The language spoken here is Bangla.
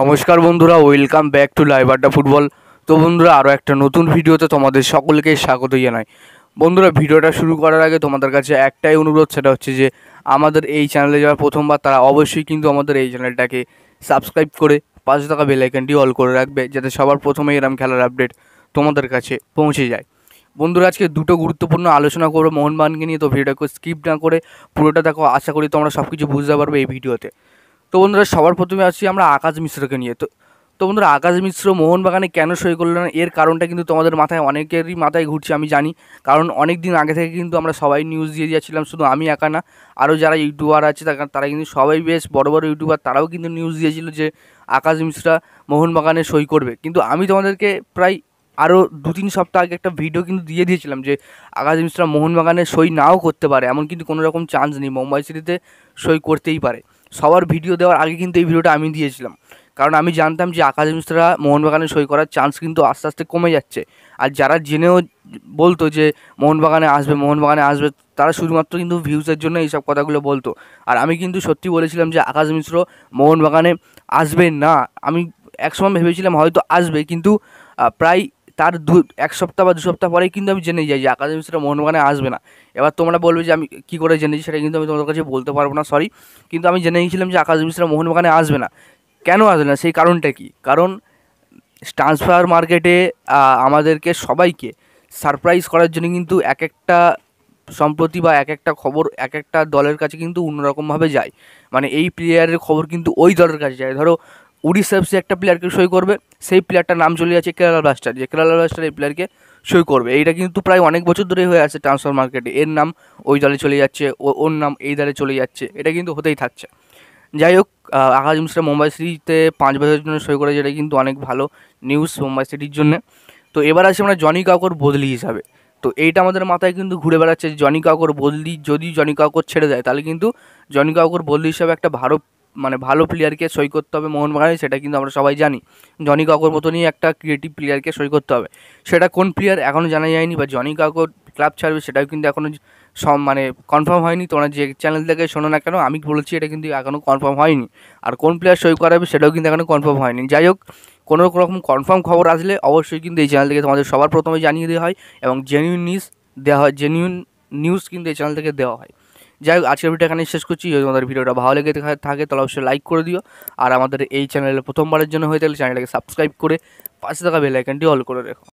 নমস্কার বন্ধুরা ওয়েলকাম ব্যাক টু লাইভ আড্ডা ফুটবল তো বন্ধুরা আরও একটা নতুন ভিডিওতে তোমাদের সকলকে স্বাগত জানাই বন্ধুরা ভিডিওটা শুরু করার আগে তোমাদের কাছে একটাই অনুরোধ সেটা হচ্ছে যে আমাদের এই চ্যানেলে যাওয়ার প্রথমবার তারা অবশ্যই কিন্তু আমাদের এই চ্যানেলটাকে সাবস্ক্রাইব করে পাঁচশো টাকা বেলাইকনটি অল করে রাখবে যাতে সবার প্রথমে এরম খেলার আপডেট তোমাদের কাছে পৌঁছে যায় বন্ধুরা আজকে দুটো গুরুত্বপূর্ণ আলোচনা করবো মোহনবাগানকে নিয়ে তো ভিডিওটাকে স্কিপ না করে পুরোটা দেখো আশা করি তোমরা সব কিছু বুঝতে পারবে এই ভিডিওতে তো বন্ধুরা সবার প্রথমে আসি আমরা আকাশ মিশ্রকে নিয়ে তো তো বন্ধুরা আকাশ মিশ্র মোহনবাগানে কেন সই করলো না এর কারণটা কিন্তু তোমাদের মাথায় অনেকেরই মাথায় ঘুরছে আমি জানি কারণ অনেক দিন আগে থেকে কিন্তু আমরা সবাই নিউজ দিয়ে দিয়েছিলাম শুধু আমি একা না আরও যারা ইউটিউবার আছে তারা কিন্তু সবাই বেশ বড় বড় ইউটিউবার তারাও কিন্তু নিউজ দিয়েছিল যে আকাশ মিশ্রা মোহনবাগানে সই করবে কিন্তু আমি তোমাদেরকে প্রায় আরও দু তিন সপ্তাহ আগে একটা ভিডিও কিন্তু দিয়ে দিয়েছিলাম যে আকাশ মিশ্রা মোহনবাগানে সই নাও করতে পারে এমন কিন্তু কোনো রকম চান্স নেই মুম্বাই সিটিতে সই করতেই পারে সবার ভিডিও দেওয়ার আগে কিন্তু এই ভিডিওটা আমি দিয়েছিলাম কারণ আমি জানতাম যে আকাশ মিশ্রা মোহনবাগানে সই করার চান্স কিন্তু আস্তে আস্তে কমে যাচ্ছে আর যারা জেনেও বলতো যে মোহনবাগানে আসবে মোহনবাগানে আসবে তারা শুধুমাত্র কিন্তু ভিউজের জন্য এইসব কথাগুলো বলতো আর আমি কিন্তু সত্যি বলেছিলাম যে আকাশ মিশ্র মোহনবাগানে আসবে না আমি একসময় ভেবেছিলাম হয়তো আসবে কিন্তু প্রায় তার দু এক সপ্তাহ বা দু সপ্তাহ পরেই কিন্তু আমি জেনে যাই যে আকাশ মিশ্রা মোহনবাগানে আসবে না এবার তোমরা বলবে যে আমি কী করে জেনেছি সেটা কিন্তু আমি তোমাদের কাছে বলতে পারবো না সরি কিন্তু আমি জেনে গেছিলাম যে আকাশ মিশ্রা মোহনবাগানে আসবে না কেন আসবে না সেই কারণটা কি কারণ ট্রান্সফার মার্কেটে আমাদেরকে সবাইকে সারপ্রাইজ করার জন্য কিন্তু এক একটা সম্প্রতি বা এক একটা খবর এক একটা দলের কাছে কিন্তু অন্যরকমভাবে যায় মানে এই প্লেয়ারের খবর কিন্তু ওই দলের কাছে যায় ধরো উড়িষ্যা এফসি একটা প্লেয়ারকে সই করবে সেই প্লেয়ারটার নাম চলে যাচ্ছে কেরালা ব্লাস্টার যে কেরালা ব্লাস্টার এই প্লেয়ারকে সই করবে এইটা কিন্তু প্রায় অনেক বছর ধরেই হয়ে আছে ট্রান্সফার মার্কেটে এর নাম ওই দলে চলে যাচ্ছে ও ওর নাম এই দলে চলে যাচ্ছে এটা কিন্তু হতেই থাকছে যাই হোক আকাশ মিশ্রা মুম্বাই সিটিতে পাঁচ বছরের জন্য সই করে যেটা কিন্তু অনেক ভালো নিউজ মুম্বাই সিটির জন্য তো এবার আছে আমরা জনি কাকর বদলি হিসাবে তো এইটা আমাদের মাথায় কিন্তু ঘুরে বেড়াচ্ছে জনি কাকর বদলি যদি জনি কাকর ছেড়ে দেয় তাহলে কিন্তু জনি কাকর বদলি হিসাবে একটা ভালো মানে ভালো প্লেয়ারকে সই করতে হবে বাগানে সেটা কিন্তু আমরা সবাই জানি জনি কাকুর মতনই একটা ক্রিয়েটিভ প্লেয়ারকে সই করতে হবে সেটা কোন প্লেয়ার এখনও জানা যায়নি বা জনি কাকুর ক্লাব ছাড়বে সেটাও কিন্তু এখনও সব মানে কনফার্ম হয়নি তোমরা যে চ্যানেল থেকে শোনো না কেন আমি বলেছি এটা কিন্তু এখনও কনফার্ম হয়নি আর কোন প্লেয়ার সই করাবে সেটাও কিন্তু এখনও কনফার্ম হয়নি যাই হোক কোনো রকম কনফার্ম খবর আসলে অবশ্যই কিন্তু এই চ্যানেল থেকে তোমাদের সবার প্রথমে জানিয়ে দেওয়া হয় এবং জেনিউন নিউজ দেওয়া হয় জেনিউন নিউজ কিন্তু এই চ্যানেল থেকে দেওয়া হয় যাই হোক আজকের ভিডিও এখানে শেষ করছি যদি আমাদের ভিডিওটা ভালো লেগে থাকে তাহলে অবশ্যই লাইক করে দিও আর আমাদের এই চ্যানেলে প্রথমবারের জন্য হয়ে থাকলে চ্যানেলটাকে সাবস্ক্রাইব করে পাশে থাকা বেলাইকানটি অল করে রেখো